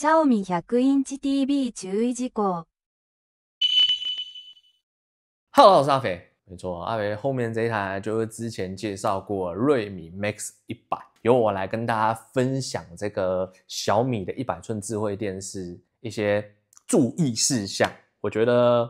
小米100英寸 TV 注意事项。Hello，我是阿肥。没错，阿肥后面这一台就是之前介绍过瑞米 Max 一百，由我来跟大家分享这个小米的一百寸智慧电视一些注意事项。我觉得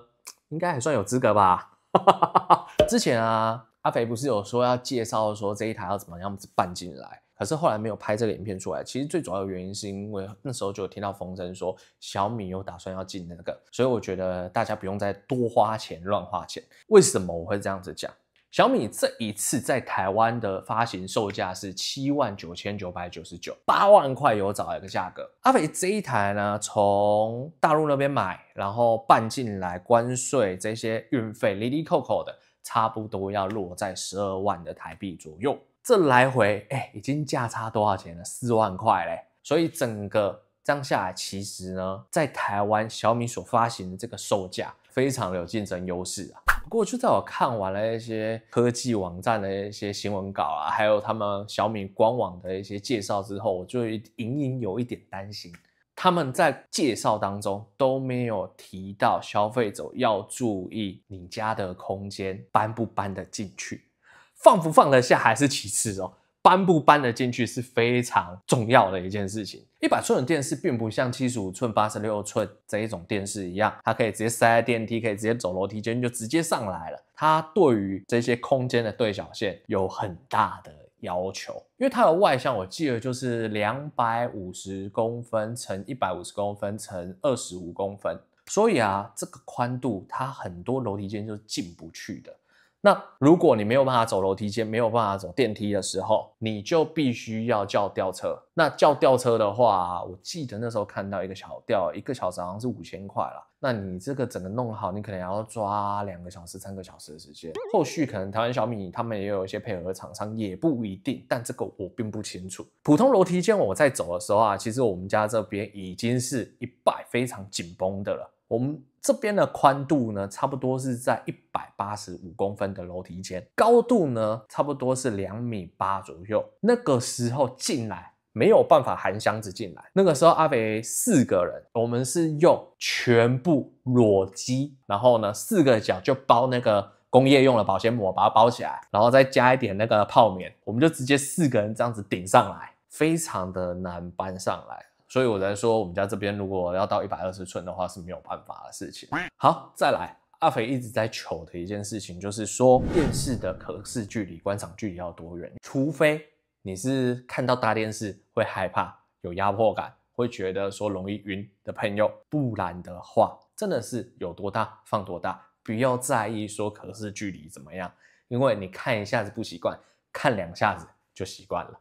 应该还算有资格吧。之前啊。阿肥不是有说要介绍说这一台要怎么样办进来，可是后来没有拍这个影片出来。其实最主要的原因是因为那时候就听到风声说小米有打算要进那个，所以我觉得大家不用再多花钱乱花钱。为什么我会这样子讲？小米这一次在台湾的发行售价是七万九千九百九十九，八万块有找一个价格。阿肥这一台呢，从大陆那边买，然后办进来关税这些运费，里里扣扣的。差不多要落在十二万的台币左右，这来回哎，已经价差多少钱了？四万块嘞！所以整个这样下来，其实呢，在台湾小米所发行的这个售价，非常的有竞争优势啊。不过，就在我看完了一些科技网站的一些新闻稿啊，还有他们小米官网的一些介绍之后，我就隐隐有一点担心。他们在介绍当中都没有提到消费者要注意你家的空间搬不搬得进去，放不放得下还是其次哦，搬不搬得进去是非常重要的一件事情。一百寸的电视并不像七十五寸、八十六寸这一种电视一样，它可以直接塞在电梯，可以直接走楼梯间就直接上来了。它对于这些空间的对角线有很大的。要求，因为它的外向我记得就是两百五十公分乘一百五十公分乘二十五公分，所以啊，这个宽度它很多楼梯间就是进不去的。那如果你没有办法走楼梯间，没有办法走电梯的时候，你就必须要叫吊车。那叫吊车的话，我记得那时候看到一个小吊一个小时好像是五千块啦。那你这个整个弄好，你可能要抓两个小时、三个小时的时间。后续可能台湾小米他们也有一些配合厂商，也不一定，但这个我并不清楚。普通楼梯间我在走的时候啊，其实我们家这边已经是一百非常紧绷的了。我们这边的宽度呢，差不多是在一百八十五公分的楼梯间，高度呢，差不多是两米八左右。那个时候进来没有办法含箱子进来，那个时候阿肥四个人，我们是用全部裸机，然后呢四个脚就包那个工业用的保鲜膜把它包起来，然后再加一点那个泡棉，我们就直接四个人这样子顶上来，非常的难搬上来。所以我在说，我们家这边如果要到一百二十寸的话是没有办法的事情。好，再来，阿肥一直在求的一件事情就是说，电视的可视距离、观赏距离要多远？除非你是看到大电视会害怕、有压迫感，会觉得说容易晕的朋友，不然的话，真的是有多大放多大，不要在意说可视距离怎么样，因为你看一下子不习惯，看两下子就习惯了。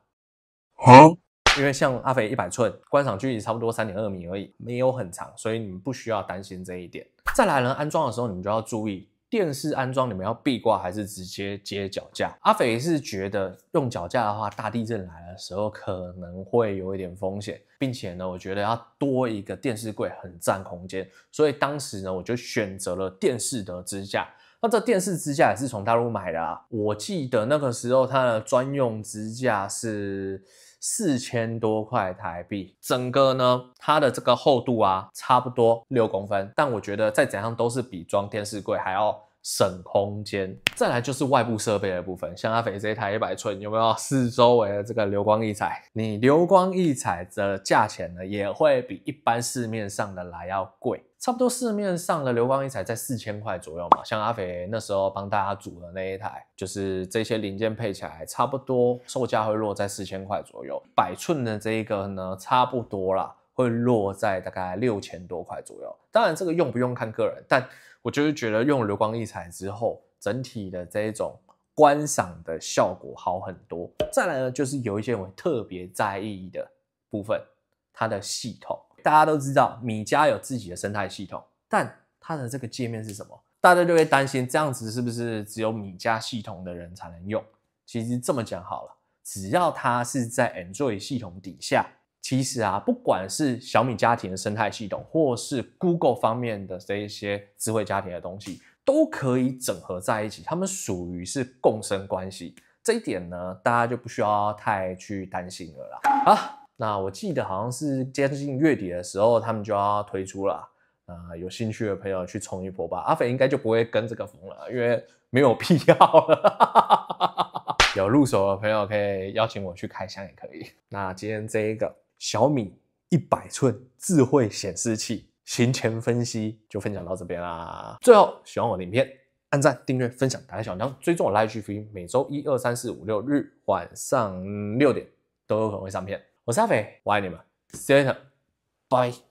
因为像阿肥一百寸，观赏距离差不多三点二米而已，没有很长，所以你们不需要担心这一点。再来呢，安装的时候你们就要注意，电视安装你们要壁挂还是直接接脚架？阿肥是觉得用脚架的话，大地震来的时候可能会有一点风险，并且呢，我觉得要多一个电视柜很占空间，所以当时呢我就选择了电视的支架。那这电视支架也是从大陆买的，啊，我记得那个时候它的专用支架是。四千多块台币，整个呢，它的这个厚度啊，差不多六公分，但我觉得再怎样都是比装电视柜还要。省空间，再来就是外部设备的部分，像阿肥这一台一百寸，有没有四周围的这个流光溢彩？你流光溢彩的价钱呢，也会比一般市面上的来要贵，差不多市面上的流光溢彩在四千块左右嘛。像阿肥那时候帮大家组的那一台，就是这些零件配起来差不多，售价会落在四千块左右。百寸的这一个呢，差不多啦，会落在大概六千多块左右。当然这个用不用看个人，但。我就是觉得用流光溢彩之后，整体的这一种观赏的效果好很多。再来呢，就是有一些我特别在意的部分，它的系统。大家都知道，米家有自己的生态系统，但它的这个界面是什么？大家就会担心这样子是不是只有米家系统的人才能用？其实这么讲好了，只要它是在 Android 系统底下。其实啊，不管是小米家庭的生态系统，或是 Google 方面的这一些智慧家庭的东西，都可以整合在一起。他们属于是共生关系，这一点呢，大家就不需要太去担心了啦。啊，那我记得好像是接近月底的时候，他们就要推出了。啊，有兴趣的朋友去冲一波吧。阿肥应该就不会跟这个风了，因为没有必要了。有入手的朋友可以邀请我去开箱也可以。那今天这一个。小米一百寸智慧显示器，行前分析就分享到这边啦。最后，喜欢我的影片，按赞、订阅、分享，打开小铃，铛，追踪我 IGV，每周一二三四五六日晚上六点都有可能会上片。我是阿肥，我爱你们，See you l a t e r Bye。